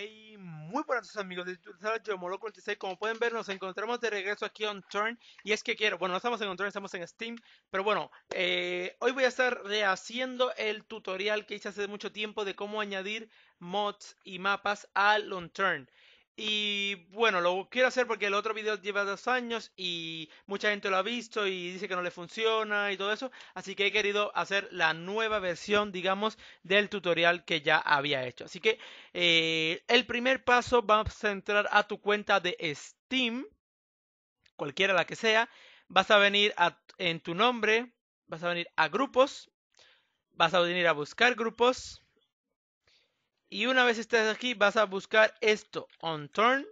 Hey, muy buenas amigos de Yo este Como pueden ver, nos encontramos de regreso aquí on Turn. Y es que quiero, bueno, no estamos en Turn, estamos en Steam. Pero bueno, eh, hoy voy a estar rehaciendo el tutorial que hice hace mucho tiempo de cómo añadir mods y mapas a on Turn. Y bueno, lo quiero hacer porque el otro video lleva dos años y mucha gente lo ha visto y dice que no le funciona y todo eso. Así que he querido hacer la nueva versión, digamos, del tutorial que ya había hecho. Así que eh, el primer paso va a entrar a tu cuenta de Steam, cualquiera la que sea. Vas a venir en tu nombre, vas a venir a grupos, vas a venir a buscar grupos y una vez estés aquí, vas a buscar esto, on turn.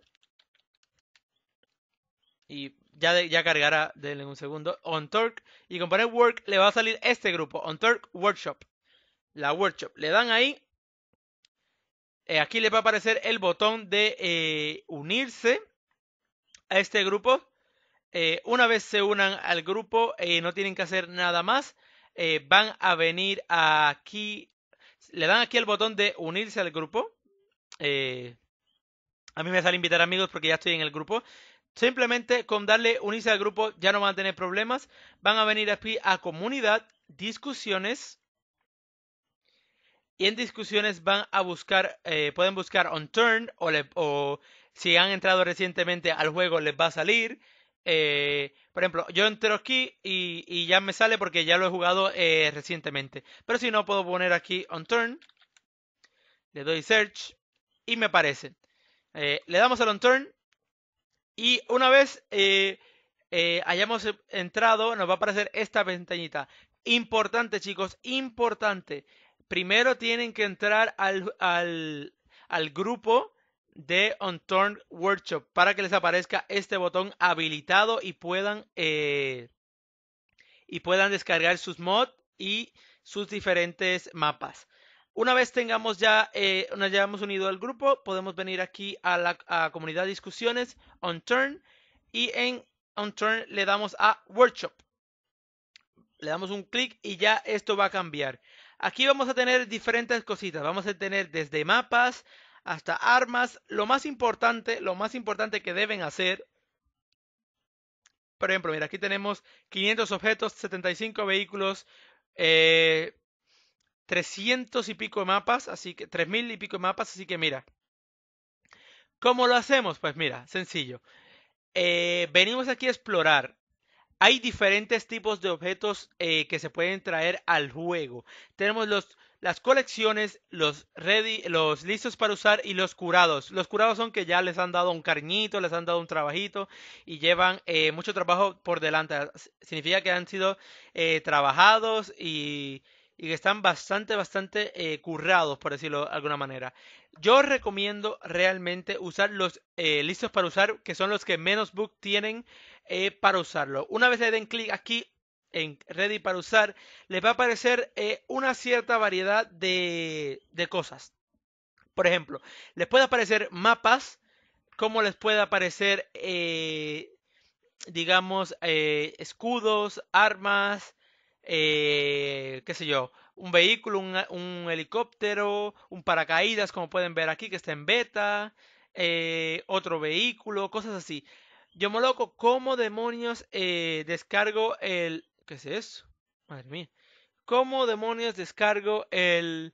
Y ya, ya cargará, denle un segundo, on tour Y con poner work le va a salir este grupo, on tour workshop. La workshop. Le dan ahí. Eh, aquí le va a aparecer el botón de eh, unirse a este grupo. Eh, una vez se unan al grupo, no tienen que hacer nada más. van a venir aquí le dan aquí el botón de unirse al grupo. Eh, a mí me sale invitar amigos porque ya estoy en el grupo. Simplemente con darle unirse al grupo ya no van a tener problemas. Van a venir aquí a comunidad, discusiones. Y en discusiones van a buscar, eh, pueden buscar on turn o si han entrado recientemente al juego les va a salir. Eh, por ejemplo, yo entro aquí y, ya me sale porque ya lo he jugado eh, recientemente. Pero si no, puedo poner aquí on turn. Le doy search y me aparece. Eh, le damos al on turn. Y una vez hayamos entrado, nos va a aparecer esta ventanita. Importante, chicos, importante. Primero tienen que entrar al, al, al grupo de Unturned Workshop para que les aparezca este botón habilitado y puedan, eh, y puedan descargar sus mods y sus diferentes mapas. Una vez tengamos ya, eh, nos hayamos unido al grupo, podemos venir aquí a la comunidad de discusiones, Unturned, y en Unturned le damos a Workshop. Le damos un clic y ya esto va a cambiar. Aquí vamos a tener diferentes cositas. Vamos a tener desde mapas hasta armas. Lo más importante, lo más importante que deben hacer. Por ejemplo, mira, aquí tenemos 500 objetos, 75 vehículos, 300 eh, y pico de mapas, así que 3000 y pico de mapas, así que mira. ¿Cómo lo hacemos? Pues mira, sencillo. Eh, venimos aquí a explorar. Hay diferentes tipos de objetos eh, que se pueden traer al juego. Tenemos los las colecciones, los ready, los listos para usar y los curados. Los curados son que ya les han dado un cariñito, les han dado un trabajito y llevan eh, mucho trabajo por delante. Significa que han sido eh, trabajados y, que están bastante, bastante eh, currados, por decirlo de alguna manera. Yo recomiendo realmente usar los listos para usar, que son los que menos book tienen para usarlo. Una vez le den clic aquí, en Ready para usar, les va a aparecer eh, una cierta variedad de, cosas. Por ejemplo, les puede aparecer mapas, como les puede aparecer, eh, digamos, eh, escudos, armas, qué sé yo, un vehículo, un, helicóptero, un paracaídas, como pueden ver aquí, que está en beta, otro vehículo, cosas así. Yo me loco, como demonios descargo el, ¿Qué es eso? Madre mía. ¿Cómo demonios descargo el,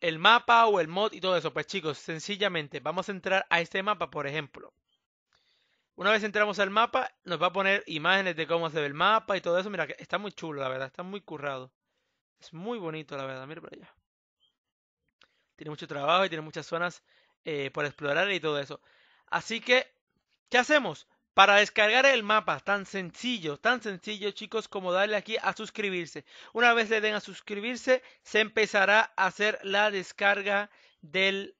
el mapa o el mod y todo eso? Pues chicos, sencillamente vamos a entrar a este mapa, por ejemplo. Una vez entramos al mapa, nos va a poner imágenes de cómo se ve el mapa y todo eso. Mira, está muy chulo, la verdad, está muy currado. Es muy bonito, la verdad, mira por allá. Tiene mucho trabajo y tiene muchas zonas eh, por explorar y todo eso. Así que, ¿qué hacemos? Para descargar el mapa, tan sencillo, tan sencillo chicos como darle aquí a suscribirse. Una vez le den a suscribirse, se empezará a hacer la descarga del,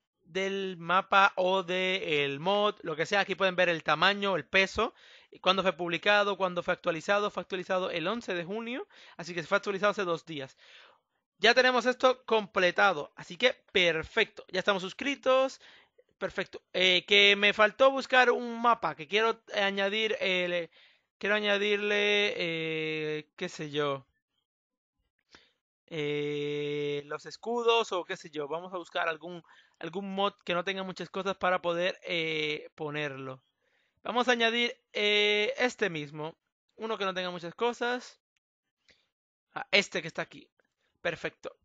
mapa o del mod, lo que sea. Aquí pueden ver el tamaño, el peso, cuándo fue publicado, cuándo fue actualizado. Fue actualizado el 11 de junio, así que se fue actualizado hace dos días. Ya tenemos esto completado, así que perfecto. Ya estamos suscritos, Perfecto. Eh, que me faltó buscar un mapa, que quiero añadir, eh, quiero añadirle, eh, qué sé yo, los escudos o qué sé yo. Vamos a buscar algún, algún mod que no tenga muchas cosas para poder ponerlo. Vamos a añadir este mismo, uno que no tenga muchas cosas. a ah, este que está aquí. Perfecto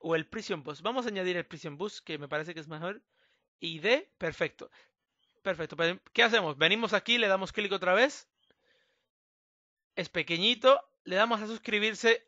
o el Prison Bus. Vamos a añadir el Prison Bus, que me parece que es mejor. ID perfecto. Perfecto. Pues, ¿Qué hacemos? Venimos aquí, le damos clic otra vez. Es pequeñito. Le damos a suscribirse.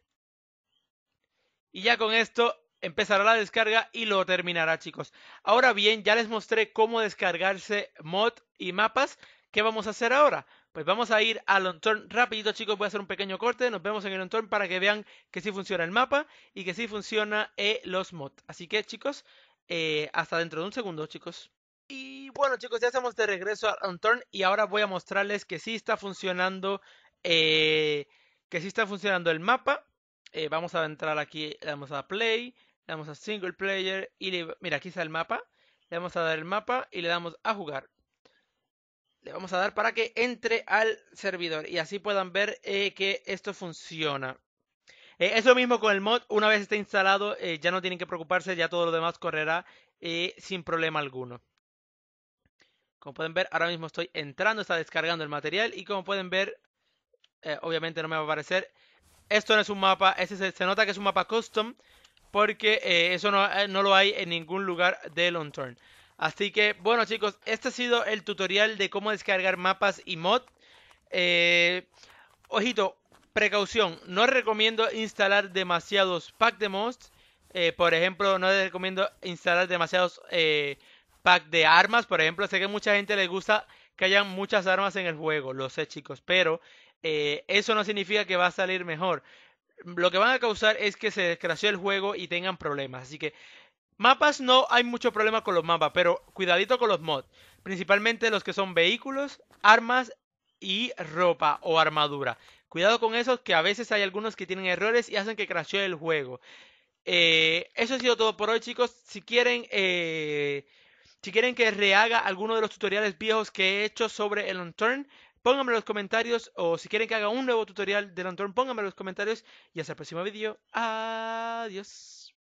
Y ya con esto empezará la descarga y lo terminará, chicos. Ahora bien, ya les mostré cómo descargarse mod y mapas. ¿Qué vamos a hacer ahora? Pues vamos a ir al entorno rapidito, chicos. Voy a hacer un pequeño corte. Nos vemos en el entorno para que vean que sí funciona el mapa y que sí funciona eh, los mods. Así que, chicos, eh, hasta dentro de un segundo, chicos. Y bueno, chicos, ya estamos de regreso a Unturn y ahora voy a mostrarles que sí está funcionando. Eh, que sí está funcionando el mapa. Eh, vamos a entrar aquí, le damos a play, le damos a single player y mira, aquí está el mapa. Le vamos a dar el mapa y le damos a jugar. Le vamos a dar para que entre al servidor y así puedan ver que esto funciona. Eh, eso mismo con el mod, una vez esté instalado eh, ya no tienen que preocuparse, ya todo lo demás correrá eh, sin problema alguno. Como pueden ver, ahora mismo estoy entrando, está descargando el material y como pueden ver, obviamente no me va a aparecer. Esto no es un mapa, se, nota que es un mapa custom porque eso no, no, lo hay en ningún lugar de Long Turn. Así que, bueno chicos, este ha sido el tutorial de cómo descargar mapas y mod. ojito, Precaución, no recomiendo instalar demasiados pack de mods. Eh, por ejemplo, no les recomiendo instalar demasiados packs eh, pack de armas. Por ejemplo, sé que mucha gente le gusta que hayan muchas armas en el juego. Lo sé, chicos. Pero eh, eso no significa que va a salir mejor. Lo que van a causar es que se desgració el juego y tengan problemas. Así que mapas no hay mucho problema con los mapas. Pero cuidadito con los mods. Principalmente los que son vehículos, armas y ropa o armadura. Cuidado con eso, que a veces hay algunos que tienen errores y hacen que crashee el juego. Eh, eso ha sido todo por hoy, chicos. Si quieren, eh, si quieren que rehaga alguno de los tutoriales viejos que he hecho sobre el Unturned, pónganme en los comentarios. O si quieren que haga un nuevo tutorial del on-turn, pónganme en los comentarios. Y hasta el próximo vídeo. Adiós.